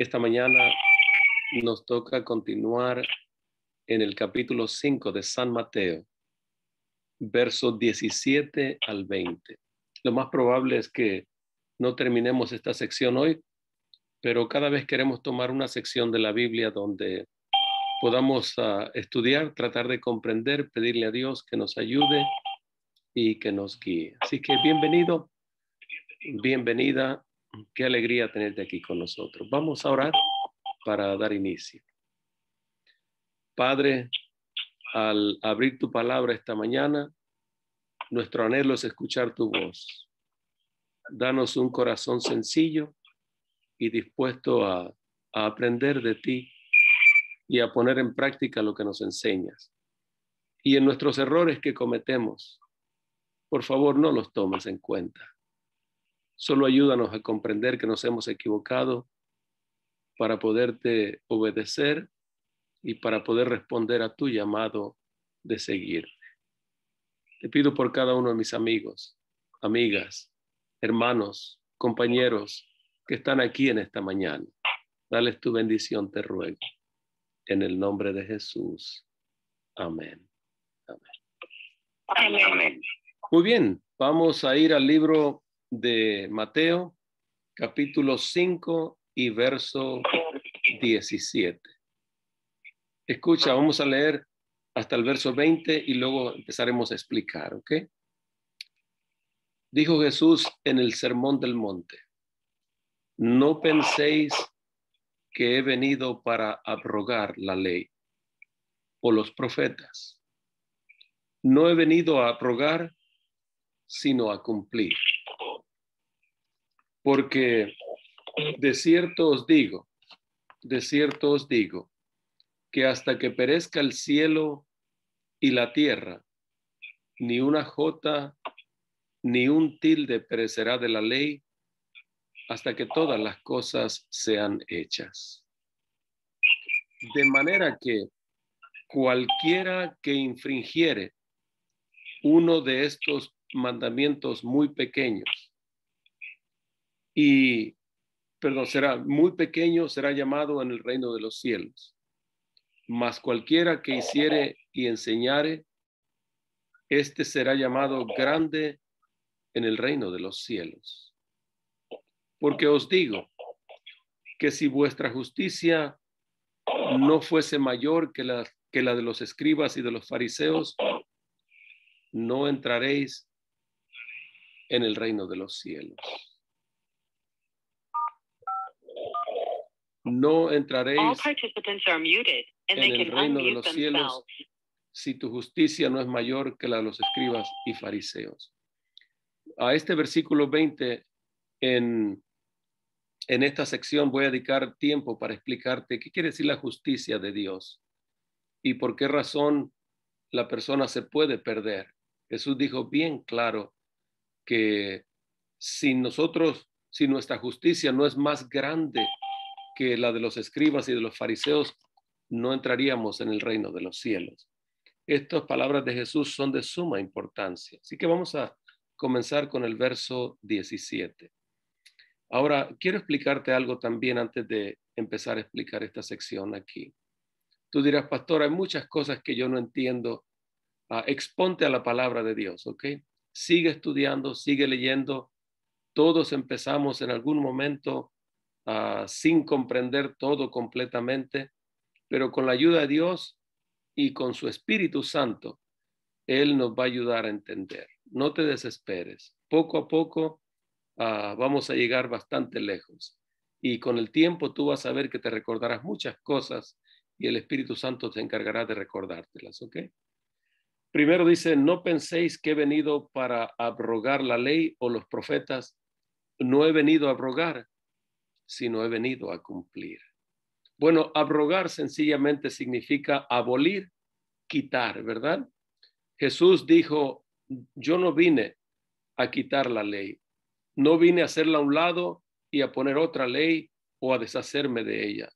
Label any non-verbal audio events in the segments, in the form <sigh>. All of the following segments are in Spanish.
Esta mañana nos toca continuar en el capítulo 5 de San Mateo, versos 17 al 20. Lo más probable es que no terminemos esta sección hoy, pero cada vez queremos tomar una sección de la Biblia donde podamos ah, estudiar, tratar de comprender, pedirle a Dios que nos ayude y que nos guíe. Así que bienvenido, bienvenida Qué alegría tenerte aquí con nosotros. Vamos a orar para dar inicio. Padre, al abrir tu palabra esta mañana, nuestro anhelo es escuchar tu voz. Danos un corazón sencillo y dispuesto a, aprender de ti y a poner en práctica lo que nos enseñas. Y en nuestros errores que cometemos, por favor no los tomes en cuenta Solo ayúdanos a comprender que nos hemos equivocado para poderte obedecer y para poder responder a tu llamado de seguirte. Te pido por cada uno de mis amigos, amigas, hermanos, compañeros que están aquí en esta mañana. Dales tu bendición, te ruego. En el nombre de Jesús. Amén. Amén. Amén. Muy bien, vamos a ir al libro de Mateo, capítulo 5 y verso 17. Escucha, vamos a leer hasta el verso 20 y luego empezaremos a explicar, ¿ok? Dijo Jesús en el Sermón del Monte, no penséis que he venido para abrogar la ley o los profetas. No he venido a abrogar, sino a cumplir porque de cierto os digo, de cierto os digo, que hasta que perezca el cielo y la tierra, ni una jota, ni un tilde perecerá de la ley hasta que todas las cosas sean hechas. De manera que cualquiera que infringiere uno de estos mandamientos muy pequeños y, perdón, será muy pequeño, será llamado en el reino de los cielos. Mas cualquiera que hiciere y enseñare, este será llamado grande en el reino de los cielos. Porque os digo que si vuestra justicia no fuese mayor que la, que la de los escribas y de los fariseos, no entraréis en el reino de los cielos. No entraréis en el reino de los cielos si tu justicia no es mayor que la de los escribas y fariseos. A este versículo 20, en, esta sección voy a dedicar tiempo para explicarte qué quiere decir la justicia de Dios y por qué razón la persona se puede perder. Jesús dijo bien claro que si nosotros, si nuestra justicia no es más grande que la de los escribas y de los fariseos, no entraríamos en el reino de los cielos. Estas palabras de Jesús son de suma importancia. Así que vamos a comenzar con el verso 17. Ahora, quiero explicarte algo también antes de empezar a explicar esta sección aquí. Tú dirás, pastor, hay muchas cosas que yo no entiendo. Ah, exponte a la palabra de Dios, ¿ok? Sigue estudiando, sigue leyendo. Todos empezamos en algún momento Ah, sin comprender todo completamente, pero con la ayuda de Dios y con su Espíritu Santo, Él nos va a ayudar a entender. No te desesperes. Poco a poco ah, vamos a llegar bastante lejos. Y con el tiempo tú vas a ver que te recordarás muchas cosas y el Espíritu Santo te encargará de recordártelas, ¿ok? Primero dice, no penséis que he venido para abrogar la ley o los profetas. No he venido a abrogar, sino he venido a cumplir. Bueno, abrogar sencillamente significa abolir, quitar, ¿verdad? Jesús dijo, yo no vine a quitar la ley, no vine a hacerla a un lado y a poner otra ley o a deshacerme de ella.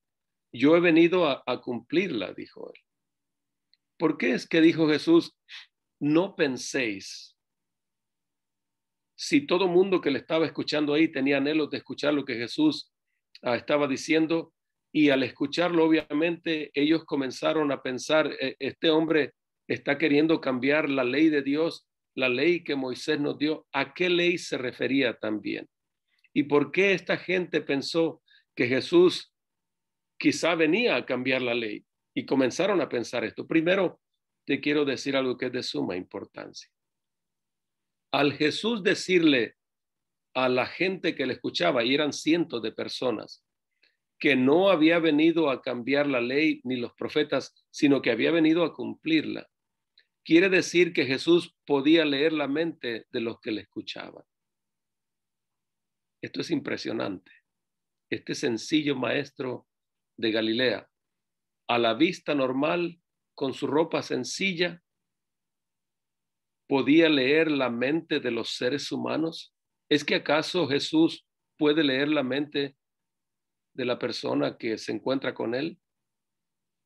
Yo he venido a, cumplirla, dijo él. ¿Por qué es que dijo Jesús, no penséis? Si todo mundo que le estaba escuchando ahí tenía anhelos de escuchar lo que Jesús Ah, estaba diciendo y al escucharlo, obviamente, ellos comenzaron a pensar, e-, este hombre está queriendo cambiar la ley de Dios, la ley que Moisés nos dio, ¿a qué ley se refería también? ¿Y por qué esta gente pensó que Jesús quizá venía a cambiar la ley? Y comenzaron a pensar esto. Primero, te quiero decir algo que es de suma importancia. Al Jesús decirle, a la gente que le escuchaba, y eran cientos de personas, que no había venido a cambiar la ley ni los profetas, sino que había venido a cumplirla. Quiere decir que Jesús podía leer la mente de los que le escuchaban. Esto es impresionante. Este sencillo maestro de Galilea, a la vista normal, con su ropa sencilla, podía leer la mente de los seres humanos ¿Es que acaso Jesús puede leer la mente de la persona que se encuentra con él?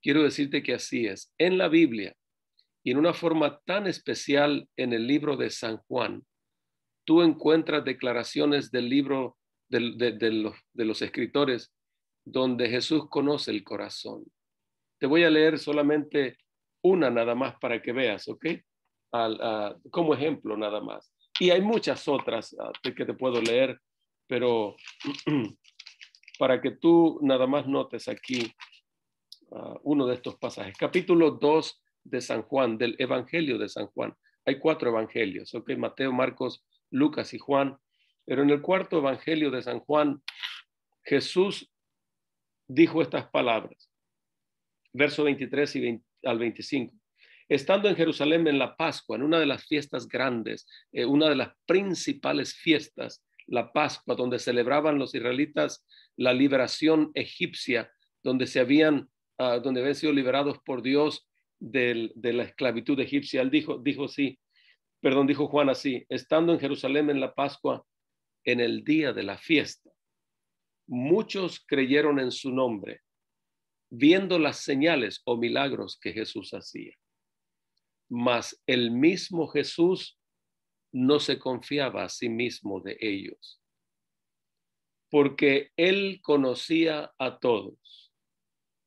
Quiero decirte que así es. En la Biblia y en una forma tan especial en el libro de San Juan, tú encuentras declaraciones del libro de, los, escritores donde Jesús conoce el corazón. Te voy a leer solamente una nada más para que veas, ¿ok? como ejemplo nada más. Y hay muchas otras ah, que te puedo leer, pero <clears throat> para que tú nada más notes aquí ah, uno de estos pasajes. Capítulo 2 de San Juan, del Evangelio de San Juan. Hay cuatro evangelios, Mateo, Marcos, Lucas y Juan. Pero en el cuarto Evangelio de San Juan, Jesús dijo estas palabras, verso 23 y al 25. Estando en Jerusalén en la Pascua, en una de las fiestas grandes, eh, una de las principales fiestas, la Pascua, donde celebraban los israelitas la liberación egipcia, donde se habían, ah, donde habían sido liberados por Dios de la esclavitud egipcia. Él dijo, dijo sí, perdón, dijo Juan así, estando en Jerusalén en la Pascua, en el día de la fiesta, muchos creyeron en su nombre, viendo las señales o milagros que Jesús hacía mas el mismo Jesús no se confiaba a sí mismo de ellos, porque él conocía a todos.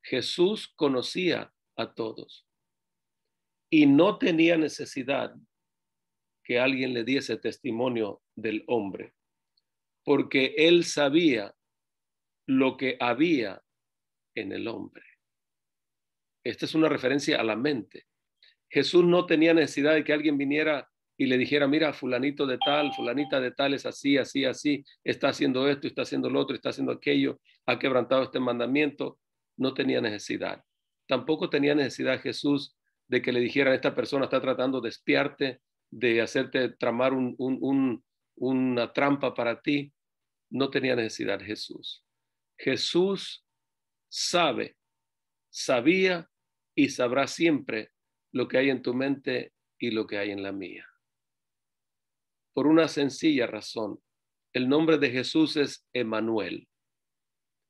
Jesús conocía a todos y no tenía necesidad que alguien le diese testimonio del hombre, porque él sabía lo que había en el hombre. Esta es una referencia a la mente. Jesús no tenía necesidad de que alguien viniera y le dijera, mira, fulanito de tal, fulanita de tal es así, así, así, está haciendo esto, está haciendo lo otro, está haciendo aquello, ha quebrantado este mandamiento. No tenía necesidad. Tampoco tenía necesidad Jesús de que le dijeran, esta persona está tratando de espiarte, de hacerte tramar un, una trampa para ti. No tenía necesidad Jesús. Jesús sabe, sabía y sabrá siempre lo que hay en tu mente y lo que hay en la mía. Por una sencilla razón, el nombre de Jesús es Emanuel.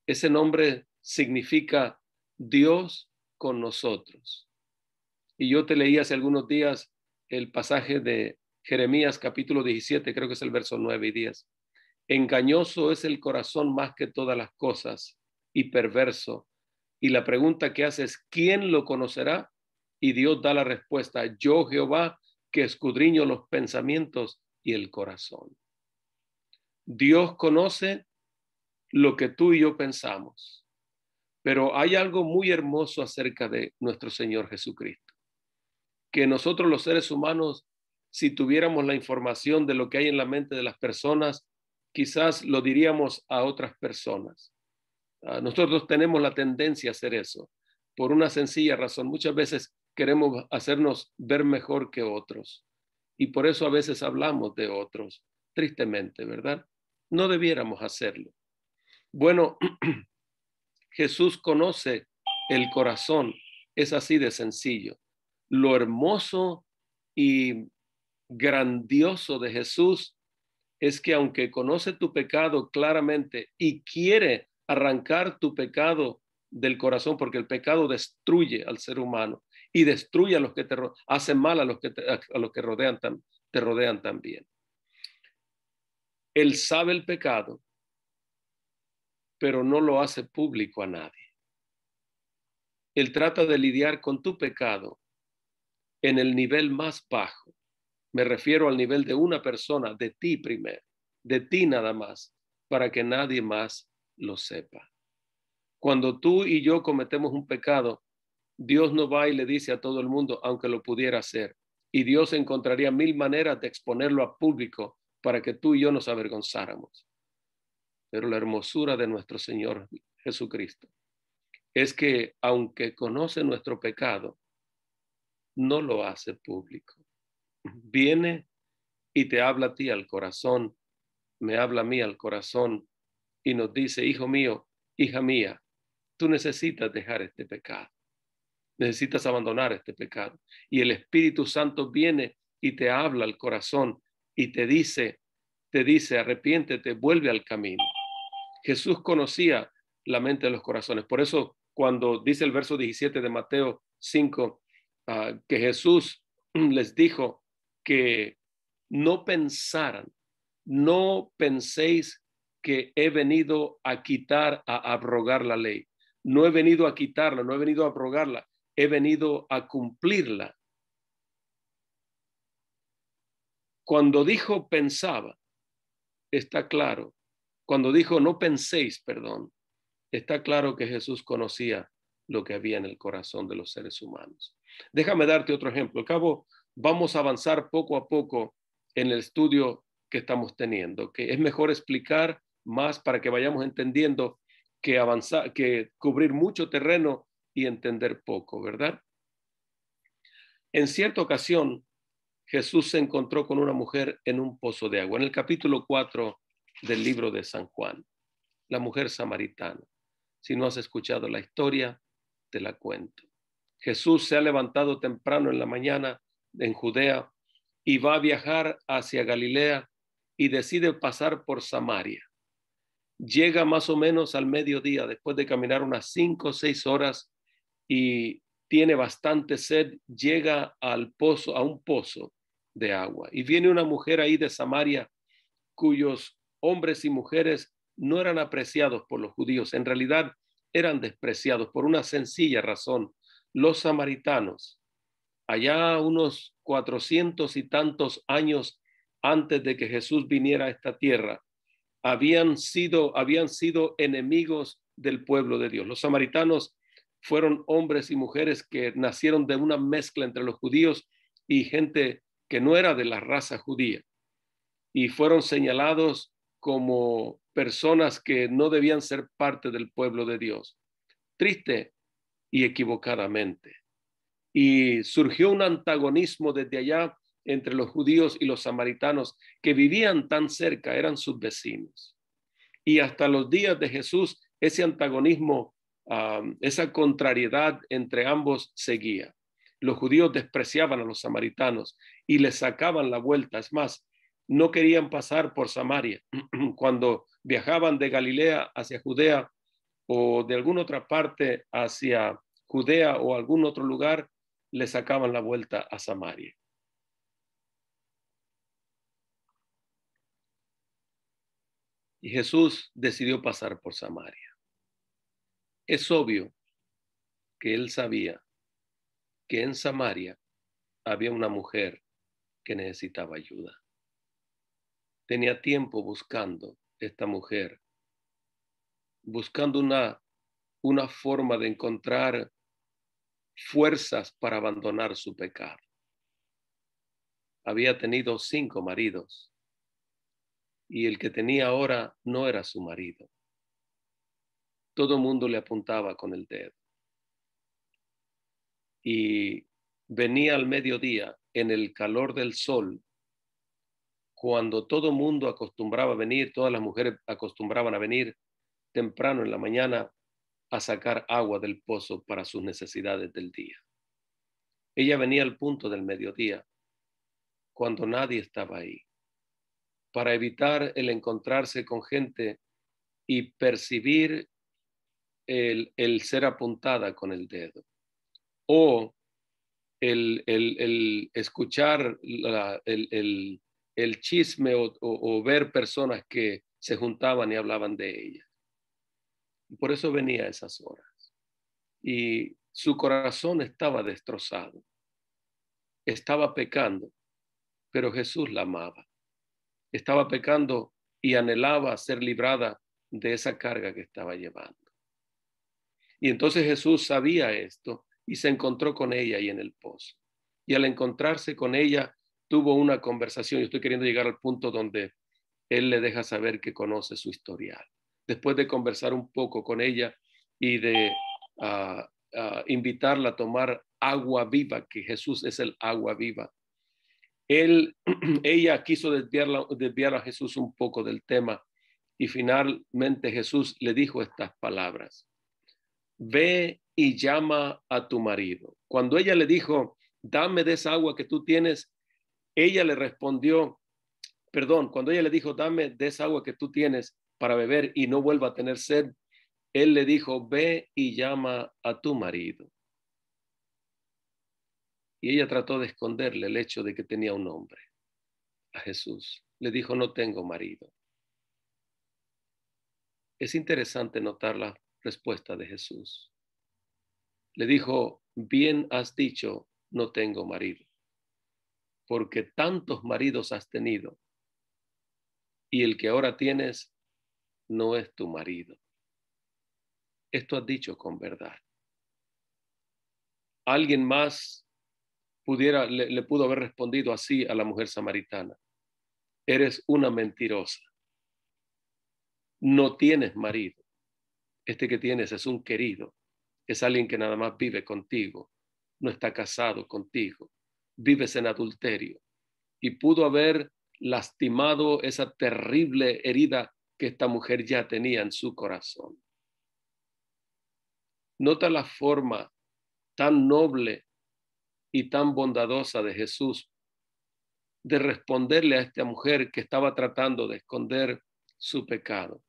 Ese nombre significa Dios con nosotros. Y yo te leí hace algunos días el pasaje de Jeremías capítulo 17, creo que es el verso 9 y 10. Engañoso es el corazón más que todas las cosas y perverso. Y la pregunta que hace es, ¿quién lo conocerá? Y Dios da la respuesta, yo Jehová, que escudriño los pensamientos y el corazón. Dios conoce lo que tú y yo pensamos, pero hay algo muy hermoso acerca de nuestro Señor Jesucristo, que nosotros los seres humanos, si tuviéramos la información de lo que hay en la mente de las personas, quizás lo diríamos a otras personas. Ah, nosotros tenemos la tendencia a hacer eso, por una sencilla razón. Muchas veces queremos hacernos ver mejor que otros. Y por eso a veces hablamos de otros, tristemente, ¿verdad? No debiéramos hacerlo. Bueno, <clears throat> Jesús conoce el corazón, es así de sencillo. Lo hermoso y grandioso de Jesús es que aunque conoce tu pecado claramente y quiere arrancar tu pecado del corazón, porque el pecado destruye al ser humano, y destruye a los que te hacen mal a los que, a los que rodean tan te rodean también. Él sabe el pecado, pero no lo hace público a nadie. Él trata de lidiar con tu pecado en el nivel más bajo. Me refiero al nivel de una persona, de ti primero, de ti nada más, para que nadie más lo sepa. Cuando tú y yo cometemos un pecado, Dios no va y le dice a todo el mundo, aunque lo pudiera hacer. Y Dios encontraría mil maneras de exponerlo a público para que tú y yo nos avergonzáramos. Pero la hermosura de nuestro Señor Jesucristo es que aunque conoce nuestro pecado, no lo hace público. Viene y te habla a ti al corazón, me habla a mí al corazón y nos dice, hijo mío, hija mía, tú necesitas dejar este pecado necesitas abandonar este pecado. Y el Espíritu Santo viene y te habla al corazón y te dice, te dice, arrepiéntete, vuelve al camino. Jesús conocía la mente de los corazones. Por eso cuando dice el verso 17 de Mateo 5, ah, que Jesús <clears throat> les dijo que no pensaran, no penséis que he venido a quitar, a abrogar la ley. No he venido a quitarla, no he venido a abrogarla, he venido a cumplirla. Cuando dijo pensaba, está claro. Cuando dijo no penséis, perdón, está claro que Jesús conocía lo que había en el corazón de los seres humanos. Déjame darte otro ejemplo. Al cabo, vamos a avanzar poco a poco en el estudio que estamos teniendo, que es mejor explicar más para que vayamos entendiendo que avanzar, que cubrir mucho terreno y entender poco, ¿verdad? En cierta ocasión, Jesús se encontró con una mujer en un pozo de agua, en el capítulo 4 del libro de San Juan, la mujer samaritana. Si no has escuchado la historia, te la cuento. Jesús se ha levantado temprano en la mañana en Judea y va a viajar hacia Galilea y decide pasar por Samaria. Llega más o menos al mediodía, después de caminar unas cinco o seis horas y tiene bastante sed, llega al pozo, a un pozo de agua. Y viene una mujer ahí de Samaria cuyos hombres y mujeres no eran apreciados por los judíos, en realidad eran despreciados por una sencilla razón. Los samaritanos, allá unos cuatrocientos y tantos años antes de que Jesús viniera a esta tierra, habían sido, habían sido enemigos del pueblo de Dios. Los samaritanos fueron hombres y mujeres que nacieron de una mezcla entre los judíos y gente que no era de la raza judía. Y fueron señalados como personas que no debían ser parte del pueblo de Dios. Triste y equivocadamente. Y surgió un antagonismo desde allá entre los judíos y los samaritanos que vivían tan cerca, eran sus vecinos. Y hasta los días de Jesús, ese antagonismo Um, esa contrariedad entre ambos seguía. Los judíos despreciaban a los samaritanos y les sacaban la vuelta. Es más, no querían pasar por Samaria. <clears throat> Cuando viajaban de Galilea hacia Judea o de alguna otra parte hacia Judea o algún otro lugar, le sacaban la vuelta a Samaria. Y Jesús decidió pasar por Samaria. Es obvio que él sabía que en Samaria había una mujer que necesitaba ayuda. Tenía tiempo buscando esta mujer, buscando una, una forma de encontrar fuerzas para abandonar su pecado. Había tenido cinco maridos y el que tenía ahora no era su marido todo el mundo le apuntaba con el dedo. Y venía al mediodía en el calor del sol, cuando todo el mundo acostumbraba a venir, todas las mujeres acostumbraban a venir temprano en la mañana a sacar agua del pozo para sus necesidades del día. Ella venía al punto del mediodía, cuando nadie estaba ahí, para evitar el encontrarse con gente y percibir el, ser apuntada con el dedo o el, escuchar el, chisme o, o, ver personas que se juntaban y hablaban de ella. Por eso venía a esas horas. Y su corazón estaba destrozado, estaba pecando, pero Jesús la amaba. Estaba pecando y anhelaba ser librada de esa carga que estaba llevando. Y entonces Jesús sabía esto y se encontró con ella y en el pozo. Y al encontrarse con ella, tuvo una conversación. Yo estoy queriendo llegar al punto donde él le deja saber que conoce su historial. Después de conversar un poco con ella y de ah, ah, invitarla a tomar agua viva, que Jesús es el agua viva, él, <clears throat> ella quiso desviarla, desviar a Jesús un poco del tema y finalmente Jesús le dijo estas palabras ve y llama a tu marido. Cuando ella le dijo, dame de esa agua que tú tienes, ella le respondió, perdón, cuando ella le dijo, dame de esa agua que tú tienes para beber y no vuelva a tener sed, él le dijo, ve y llama a tu marido. Y ella trató de esconderle el hecho de que tenía un hombre, a Jesús. Le dijo, no tengo marido. Es interesante notar respuesta de Jesús. Le dijo, bien has dicho, no tengo marido, porque tantos maridos has tenido, y el que ahora tienes no es tu marido. Esto has dicho con verdad. Alguien más pudiera, le, le pudo haber respondido así a la mujer samaritana. Eres una mentirosa. No tienes marido este que tienes es un querido, es alguien que nada más vive contigo, no está casado contigo, vives en adulterio y pudo haber lastimado esa terrible herida que esta mujer ya tenía en su corazón. Nota la forma tan noble y tan bondadosa de Jesús de responderle a esta mujer que estaba tratando de esconder su pecado.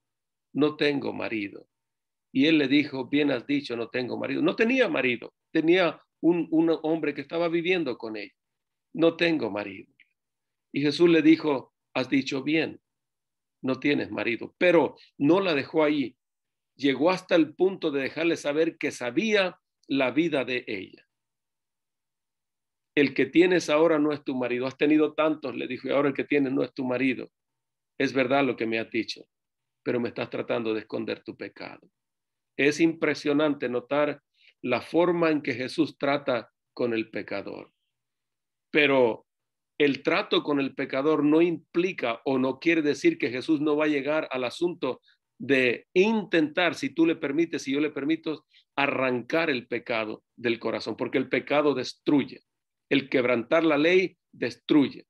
No tengo marido. Y él le dijo, bien has dicho, no tengo marido. No tenía marido, tenía un, hombre que estaba viviendo con ella. No tengo marido. Y Jesús le dijo, has dicho bien, no tienes marido. Pero no la dejó ahí. Llegó hasta el punto de dejarle saber que sabía la vida de ella. El que tienes ahora no es tu marido. Has tenido tantos, le dijo, y ahora el que tienes no es tu marido. Es verdad lo que me has dicho, pero me estás tratando de esconder tu pecado. Es impresionante notar la forma en que Jesús trata con el pecador. Pero el trato con el pecador no implica o no quiere decir que Jesús no va a llegar al asunto de intentar, si tú le permites, si yo le permito, arrancar el pecado del corazón, porque el pecado destruye. El quebrantar la ley destruye.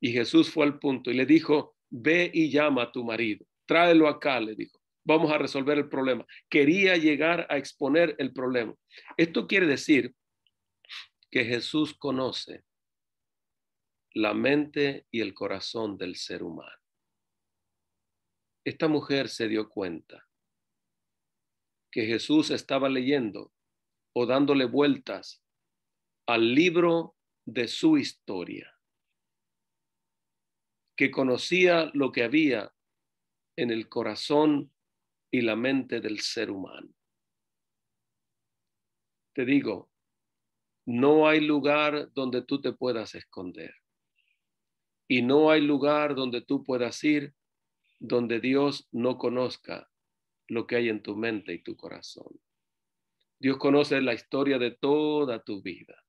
Y Jesús fue al punto y le dijo, ve y llama a tu marido, tráelo acá, le dijo vamos a resolver el problema. Quería llegar a exponer el problema. Esto quiere decir que Jesús conoce la mente y el corazón del ser humano. Esta mujer se dio cuenta que Jesús estaba leyendo o dándole vueltas al libro de su historia, que conocía lo que había en el corazón y la mente del ser humano. Te digo, no hay lugar donde tú te puedas esconder. Y no hay lugar donde tú puedas ir donde Dios no conozca lo que hay en tu mente y tu corazón. Dios conoce la historia de toda tu vida.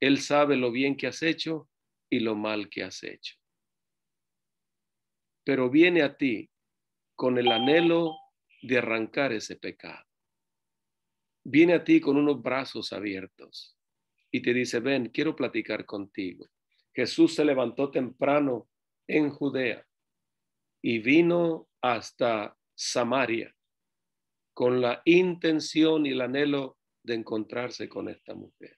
Él sabe lo bien que has hecho y lo mal que has hecho. Pero viene a ti con el anhelo de arrancar ese pecado. Viene a ti con unos brazos abiertos y te dice, ven, quiero platicar contigo. Jesús se levantó temprano en Judea y vino hasta Samaria con la intención y el anhelo de encontrarse con esta mujer.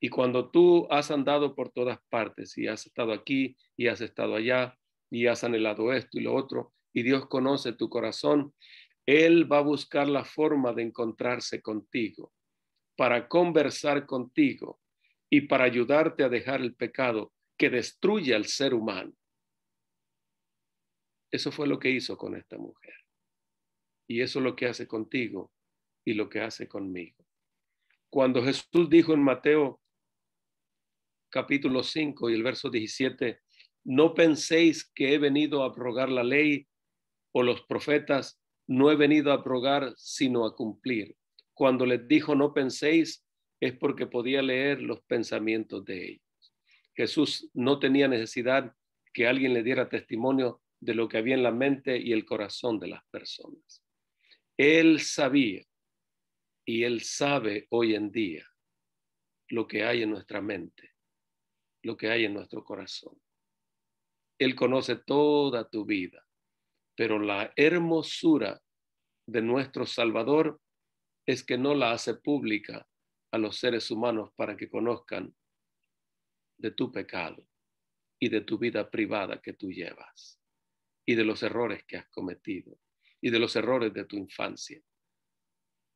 Y cuando tú has andado por todas partes y has estado aquí y has estado allá y has anhelado esto y lo otro, y Dios conoce tu corazón él va a buscar la forma de encontrarse contigo, para conversar contigo y para ayudarte a dejar el pecado que destruye al ser humano. Eso fue lo que hizo con esta mujer. Y eso es lo que hace contigo y lo que hace conmigo. Cuando Jesús dijo en Mateo capítulo 5 y el verso 17, no penséis que he venido a abrogar la ley o los profetas no he venido a probar, sino a cumplir. Cuando les dijo, no penséis, es porque podía leer los pensamientos de ellos. Jesús no tenía necesidad que alguien le diera testimonio de lo que había en la mente y el corazón de las personas. Él sabía y él sabe hoy en día lo que hay en nuestra mente, lo que hay en nuestro corazón. Él conoce toda tu vida pero la hermosura de nuestro Salvador es que no la hace pública a los seres humanos para que conozcan de tu pecado y de tu vida privada que tú llevas y de los errores que has cometido y de los errores de tu infancia.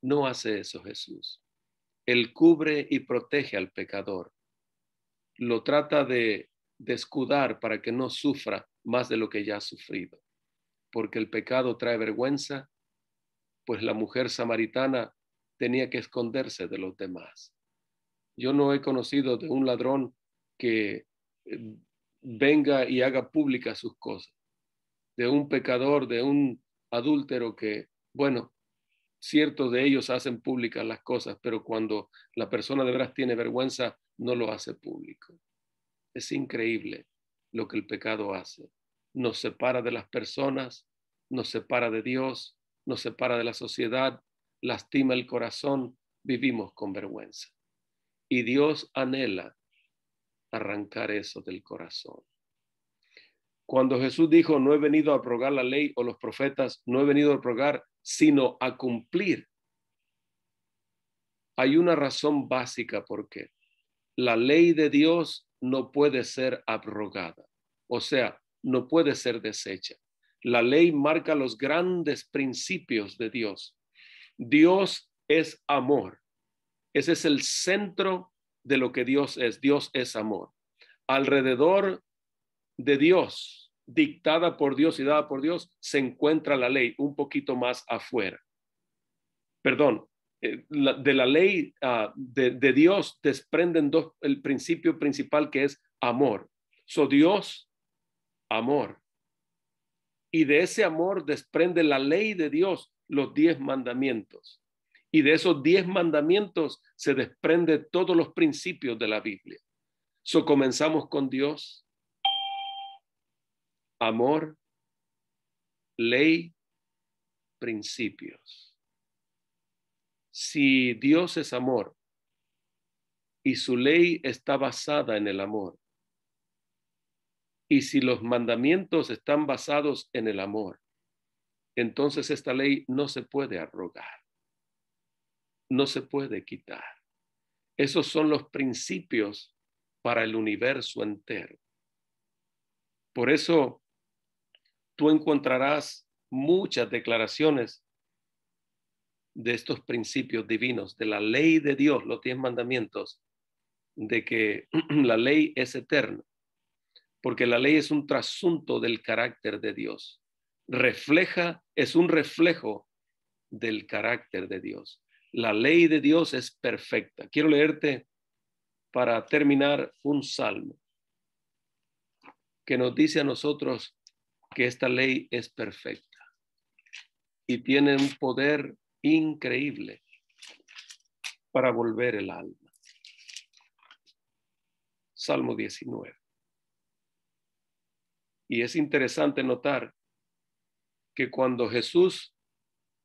No hace eso Jesús. Él cubre y protege al pecador. Lo trata de, de escudar para que no sufra más de lo que ya ha sufrido porque el pecado trae vergüenza, pues la mujer samaritana tenía que esconderse de los demás. Yo no he conocido de un ladrón que eh, venga y haga pública sus cosas, de un pecador, de un adúltero que, bueno, ciertos de ellos hacen públicas las cosas, pero cuando la persona de veras tiene vergüenza, no lo hace público. Es increíble lo que el pecado hace nos separa de las personas, nos separa de Dios, nos separa de la sociedad, lastima el corazón, vivimos con vergüenza. Y Dios anhela arrancar eso del corazón. Cuando Jesús dijo, no he venido a abrogar la ley o los profetas, no he venido a abrogar, sino a cumplir. Hay una razón básica por qué. La ley de Dios no puede ser abrogada. O sea, no puede ser deshecha. La ley marca los grandes principios de Dios. Dios es amor. Ese es el centro de lo que Dios es. Dios es amor. Alrededor de Dios, dictada por Dios y dada por Dios, se encuentra la ley un poquito más afuera. Perdón, eh, de la ley ah, de, Dios desprenden dos, el principio principal que es amor. So Dios amor. Y de ese amor desprende la ley de Dios, los diez mandamientos. Y de esos diez mandamientos se desprende todos los principios de la Biblia. So comenzamos con Dios, amor, ley, principios. Si Dios es amor y su ley está basada en el amor, y si los mandamientos están basados en el amor, entonces esta ley no se puede arrogar, no se puede quitar. Esos son los principios para el universo entero. Por eso tú encontrarás muchas declaraciones de estos principios divinos, de la ley de Dios, los diez mandamientos, de que <clears throat> la ley es eterna porque la ley es un trasunto del carácter de Dios. Refleja, es un reflejo del carácter de Dios. La ley de Dios es perfecta. Quiero leerte para terminar un salmo que nos dice a nosotros que esta ley es perfecta y tiene un poder increíble para volver el alma. Salmo 19. Y es interesante notar que cuando Jesús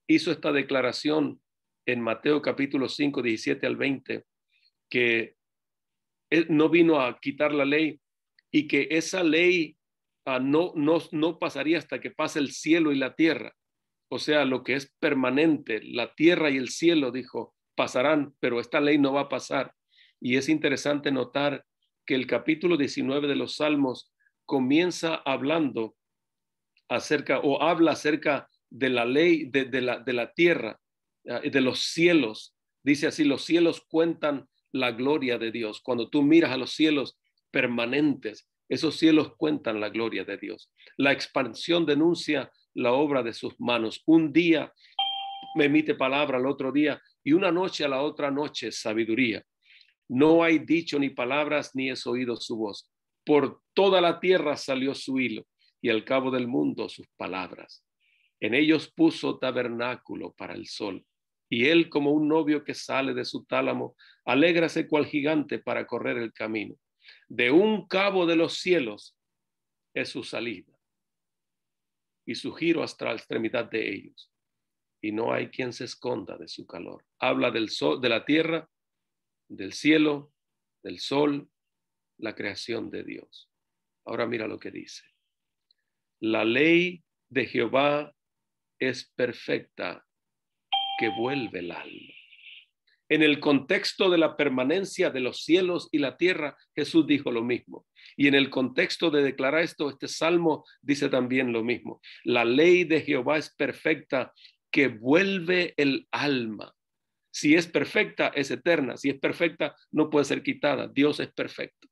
hizo esta declaración en Mateo capítulo 5, 17 al 20, que no vino a quitar la ley y que esa ley ah, no, no pasaría hasta que pase el cielo y la tierra. O sea, lo que es permanente, la tierra y el cielo, dijo, pasarán, pero esta ley no va a pasar. Y es interesante notar que el capítulo 19 de los Salmos comienza hablando acerca o habla acerca de la ley de, la, de la tierra, ah, de los cielos. Dice así, los cielos cuentan la gloria de Dios. Cuando tú miras a los cielos permanentes, esos cielos cuentan la gloria de Dios. La expansión denuncia la obra de sus manos. Un día me emite palabra al otro día y una noche a la otra noche sabiduría. No hay dicho ni palabras, ni es oído su voz. Por toda la tierra salió su hilo y al cabo del mundo sus palabras. En ellos puso tabernáculo para el sol. Y él, como un novio que sale de su tálamo, alégrase cual gigante para correr el camino. De un cabo de los cielos es su salida y su giro hasta la extremidad de ellos. Y no hay quien se esconda de su calor. Habla del sol, de la tierra, del cielo, del sol, la creación de Dios. Ahora mira lo que dice. La ley de Jehová es perfecta que vuelve el alma. En el contexto de la permanencia de los cielos y la tierra, Jesús dijo lo mismo. Y en el contexto de declarar esto, este salmo dice también lo mismo. La ley de Jehová es perfecta que vuelve el alma. Si es perfecta, es eterna. Si es perfecta, no puede ser quitada. Dios es perfecto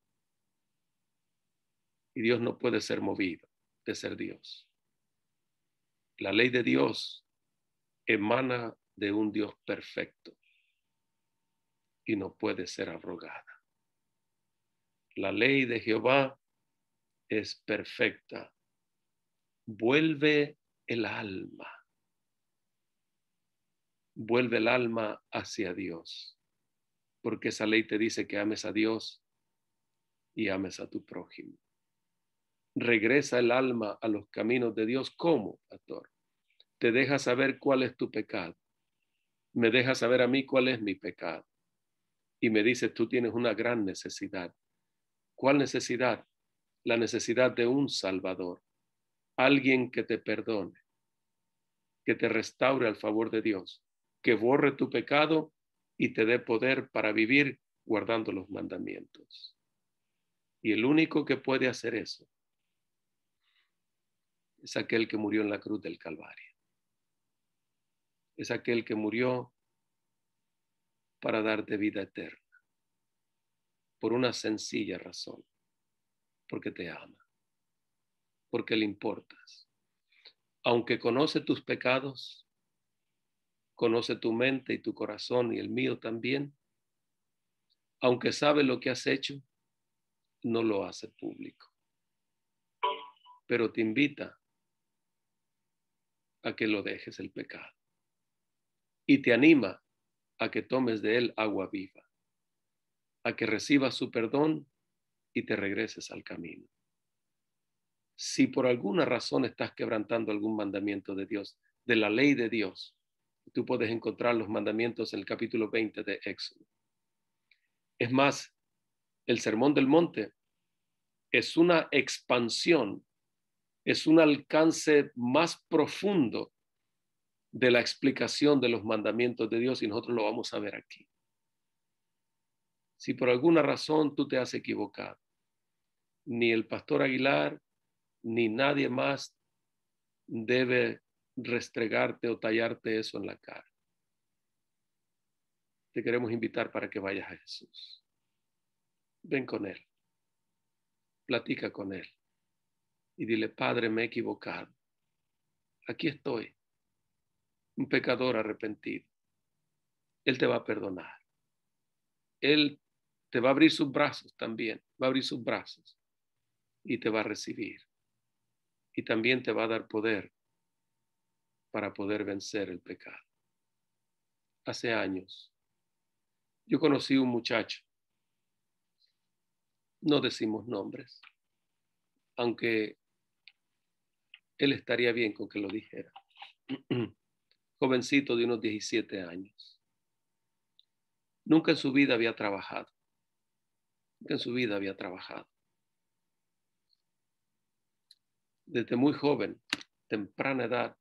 y Dios no puede ser movido de ser Dios. La ley de Dios emana de un Dios perfecto y no puede ser abrogada. La ley de Jehová es perfecta. Vuelve el alma. Vuelve el alma hacia Dios, porque esa ley te dice que ames a Dios y ames a tu prójimo regresa el alma a los caminos de Dios. ¿Cómo, actor? Te deja saber cuál es tu pecado. Me deja saber a mí cuál es mi pecado. Y me dice, tú tienes una gran necesidad. ¿Cuál necesidad? La necesidad de un Salvador, alguien que te perdone, que te restaure al favor de Dios, que borre tu pecado y te dé poder para vivir guardando los mandamientos. Y el único que puede hacer eso es aquel que murió en la cruz del Calvario. Es aquel que murió para darte vida eterna, por una sencilla razón, porque te ama, porque le importas. Aunque conoce tus pecados, conoce tu mente y tu corazón y el mío también, aunque sabe lo que has hecho, no lo hace público, pero te invita a que lo dejes el pecado y te anima a que tomes de él agua viva, a que recibas su perdón y te regreses al camino. Si por alguna razón estás quebrantando algún mandamiento de Dios, de la ley de Dios, tú puedes encontrar los mandamientos en el capítulo 20 de Éxodo. Es más, el Sermón del Monte es una expansión es un alcance más profundo de la explicación de los mandamientos de Dios y nosotros lo vamos a ver aquí. Si por alguna razón tú te has equivocado, ni el pastor Aguilar, ni nadie más debe restregarte o tallarte eso en la cara. Te queremos invitar para que vayas a Jesús. Ven con Él. Platica con Él y dile, Padre, me he equivocado. Aquí estoy, un pecador arrepentido. Él te va a perdonar. Él te va a abrir sus brazos también, va a abrir sus brazos y te va a recibir. Y también te va a dar poder para poder vencer el pecado. Hace años, yo conocí un muchacho, no decimos nombres, aunque él estaría bien con que lo dijera. <clears throat> Jovencito de unos 17 años. Nunca en su vida había trabajado. Nunca en su vida había trabajado. Desde muy joven, temprana edad,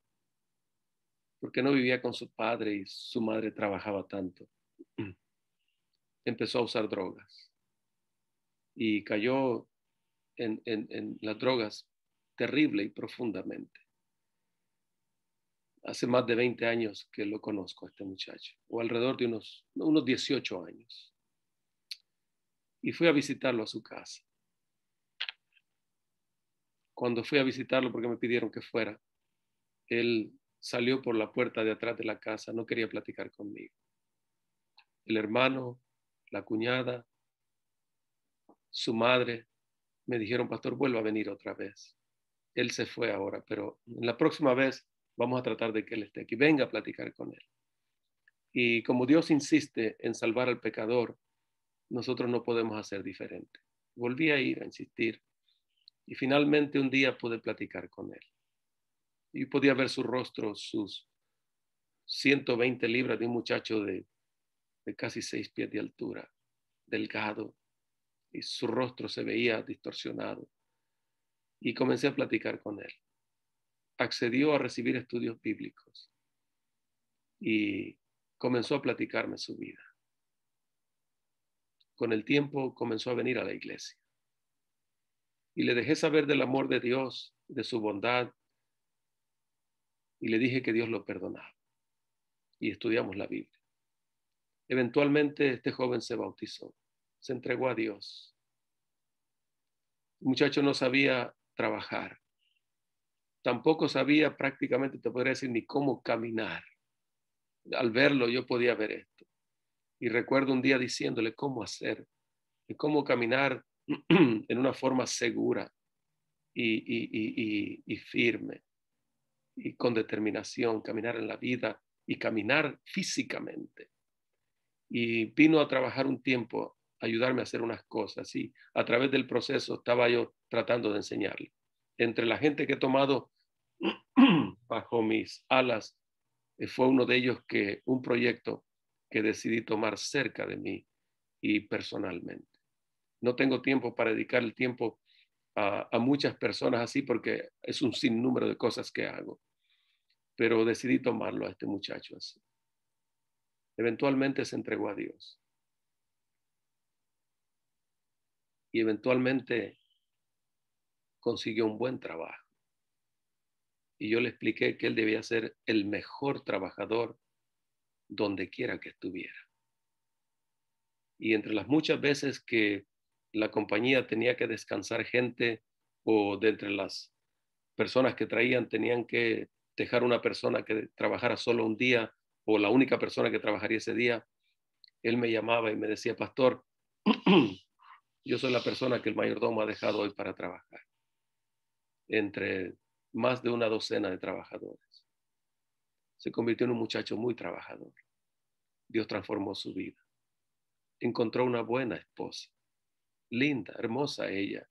porque no vivía con su padre y su madre trabajaba tanto, <clears throat> empezó a usar drogas y cayó en, en las drogas terrible y profundamente. Hace más de 20 años que lo conozco a este muchacho, o alrededor de unos, unos 18 años. Y fui a visitarlo a su casa. Cuando fui a visitarlo, porque me pidieron que fuera, él salió por la puerta de atrás de la casa, no quería platicar conmigo. El hermano, la cuñada, su madre, me dijeron, pastor, vuelva a venir otra vez él se fue ahora, pero la próxima vez vamos a tratar de que él esté aquí. Venga a platicar con él. Y como Dios insiste en salvar al pecador, nosotros no podemos hacer diferente. Volví a ir a insistir y finalmente un día pude platicar con él. Y podía ver su rostro, sus 120 libras de un muchacho de, casi seis pies de altura, delgado, y su rostro se veía distorsionado y comencé a platicar con él. Accedió a recibir estudios bíblicos y comenzó a platicarme su vida. Con el tiempo comenzó a venir a la iglesia y le dejé saber del amor de Dios, de su bondad y le dije que Dios lo perdonaba y estudiamos la Biblia. Eventualmente este joven se bautizó, se entregó a Dios. El muchacho no sabía trabajar. Tampoco sabía prácticamente, te podría decir, ni cómo caminar. Al verlo yo podía ver esto. Y recuerdo un día diciéndole cómo hacer, cómo caminar <clears throat> en una forma segura y, firme y con determinación, caminar en la vida y caminar físicamente. Y vino a trabajar un tiempo, ayudarme a hacer unas cosas. Y a través del proceso estaba yo tratando de enseñarle. Entre la gente que he tomado <clears throat> bajo mis alas, eh, fue uno de ellos que un proyecto que decidí tomar cerca de mí y personalmente. No tengo tiempo para dedicar el tiempo a, muchas personas así porque es un sinnúmero de cosas que hago, pero decidí tomarlo a este muchacho así. Eventualmente se entregó a Dios. Y eventualmente consiguió un buen trabajo. Y yo le expliqué que él debía ser el mejor trabajador donde quiera que estuviera. Y entre las muchas veces que la compañía tenía que descansar gente o de entre las personas que traían tenían que dejar una persona que trabajara solo un día o la única persona que trabajaría ese día, él me llamaba y me decía, pastor, <clears throat> yo soy la persona que el mayordomo ha dejado hoy para trabajar entre más de una docena de trabajadores. Se convirtió en un muchacho muy trabajador. Dios transformó su vida. Encontró una buena esposa, linda, hermosa ella,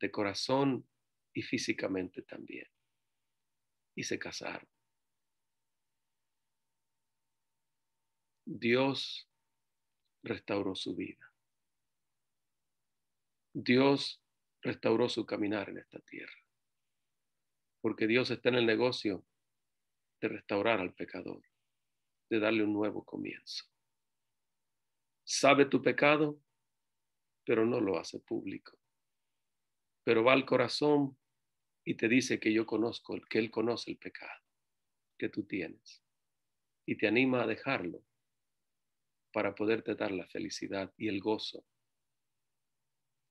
de corazón y físicamente también. Y se casaron. Dios restauró su vida. Dios restauró su caminar en esta tierra porque Dios está en el negocio de restaurar al pecador, de darle un nuevo comienzo. Sabe tu pecado, pero no lo hace público. Pero va al corazón y te dice que yo conozco, que Él conoce el pecado que tú tienes y te anima a dejarlo para poderte dar la felicidad y el gozo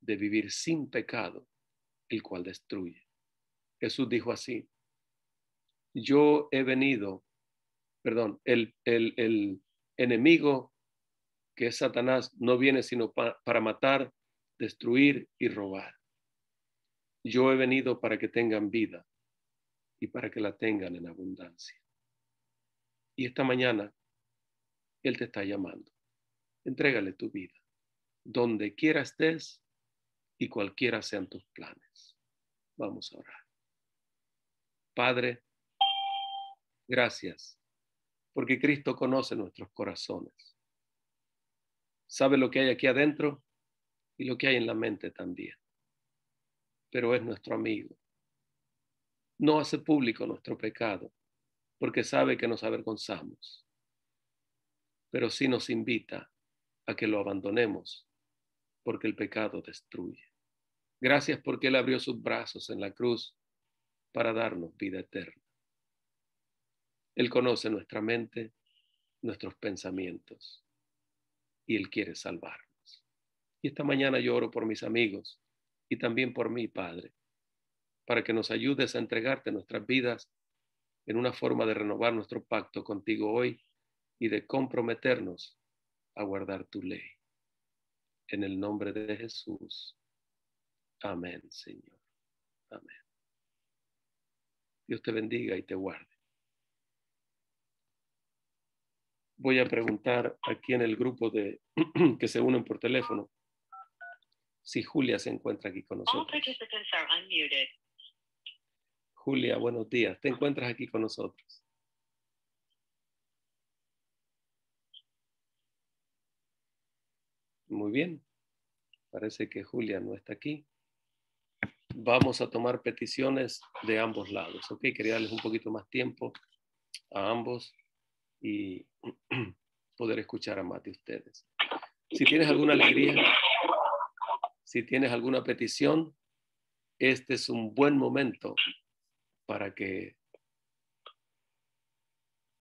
de vivir sin pecado, el cual destruye. Jesús dijo así, yo he venido, perdón, el, enemigo que es Satanás no viene sino para matar, destruir y robar. Yo he venido para que tengan vida y para que la tengan en abundancia. Y esta mañana Él te está llamando. Entrégale tu vida, donde quiera estés y cualquiera sean tus planes. Vamos a orar. Padre, gracias, porque Cristo conoce nuestros corazones. Sabe lo que hay aquí adentro y lo que hay en la mente también. Pero es nuestro amigo. No hace público nuestro pecado, porque sabe que nos avergonzamos. Pero sí nos invita a que lo abandonemos, porque el pecado destruye. Gracias porque Él abrió sus brazos en la cruz para darnos vida eterna. Él conoce nuestra mente, nuestros pensamientos, y Él quiere salvarnos. Y esta mañana yo oro por mis amigos y también por mí, Padre, para que nos ayudes a entregarte nuestras vidas en una forma de renovar nuestro pacto contigo hoy y de comprometernos a guardar tu ley. En el nombre de Jesús. Amén, Señor. Amén. Dios te bendiga y te guarde. Voy a preguntar aquí en el grupo de <clears throat> que se unen por teléfono si Julia se encuentra aquí con nosotros. Julia, buenos días. ¿Te encuentras aquí con nosotros? Muy bien. Parece que Julia no está aquí vamos a tomar peticiones de ambos lados. Ok, quería darles un poquito más tiempo a ambos y <clears throat> poder escuchar a más de ustedes. Si tienes alguna alegría, si tienes alguna petición, este es un buen momento para que